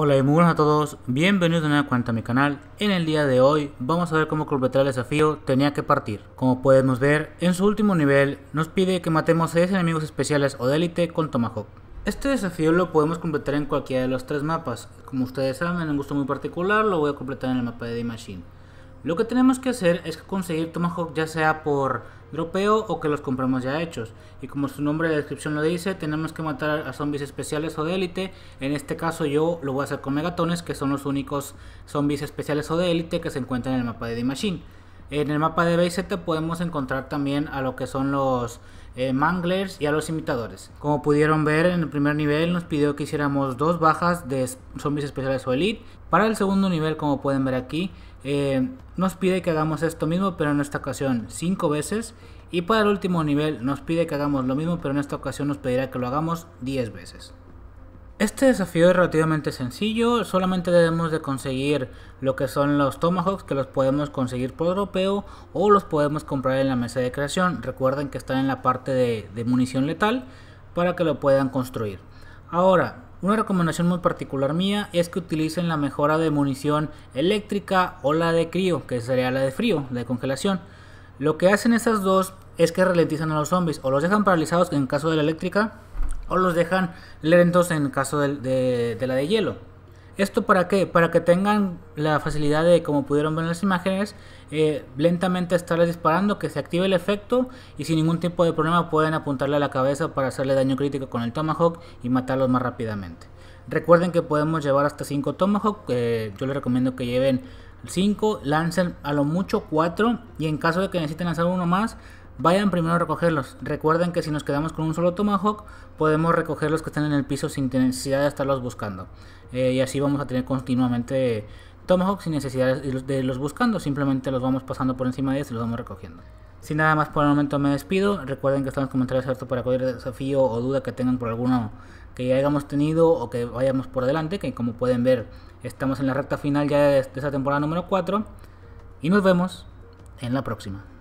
Hola y muy buenas a todos, bienvenidos de nuevo a mi canal. En el día de hoy vamos a ver cómo completar el desafío Tenía que partir. Como podemos ver, en su último nivel nos pide que matemos 6 enemigos especiales o de élite con Tomahawk. Este desafío lo podemos completar en cualquiera de los tres mapas. Como ustedes saben, en un gusto muy particular lo voy a completar en el mapa de The Machine. Lo que tenemos que hacer es conseguir Tomahawk ya sea por dropeo o que los compramos ya hechos. Y como su nombre de descripción lo dice, tenemos que matar a zombies especiales o de élite. En este caso yo lo voy a hacer con megatones, que son los únicos zombies especiales o de élite que se encuentran en el mapa de The Machine. En el mapa de BZ podemos encontrar también a lo que son los eh, manglers y a los imitadores. Como pudieron ver en el primer nivel nos pidió que hiciéramos dos bajas de zombies especiales o elite. Para el segundo nivel como pueden ver aquí eh, nos pide que hagamos esto mismo pero en esta ocasión 5 veces. Y para el último nivel nos pide que hagamos lo mismo pero en esta ocasión nos pedirá que lo hagamos 10 veces. Este desafío es relativamente sencillo, solamente debemos de conseguir lo que son los Tomahawks que los podemos conseguir por europeo o los podemos comprar en la mesa de creación. Recuerden que están en la parte de, de munición letal para que lo puedan construir. Ahora, una recomendación muy particular mía es que utilicen la mejora de munición eléctrica o la de crío, que sería la de frío, de congelación. Lo que hacen esas dos es que ralentizan a los zombies o los dejan paralizados en caso de la eléctrica o los dejan lentos en caso de, la de hielo. ¿Esto para qué? Para que tengan la facilidad de, como pudieron ver en las imágenes, eh, lentamente estarles disparando, que se active el efecto y sin ningún tipo de problema pueden apuntarle a la cabeza para hacerle daño crítico con el Tomahawk y matarlos más rápidamente. Recuerden que podemos llevar hasta 5 Tomahawk, eh, yo les recomiendo que lleven 5, lancen a lo mucho 4 y en caso de que necesiten lanzar uno más, vayan primero a recogerlos. Recuerden que si nos quedamos con un solo Tomahawk, podemos recoger los que están en el piso sin necesidad de estarlos buscando. Eh, y así vamos a tener continuamente Tomahawk sin necesidad de los buscando, simplemente los vamos pasando por encima de ellos y los vamos recogiendo. Sin nada más por el momento me despido. Recuerden que están los comentarios abiertos para cualquier desafío o duda que tengan por alguno que ya hayamos tenido o que vayamos por delante, que como pueden ver estamos en la recta final ya de esta temporada número 4. Y nos vemos en la próxima.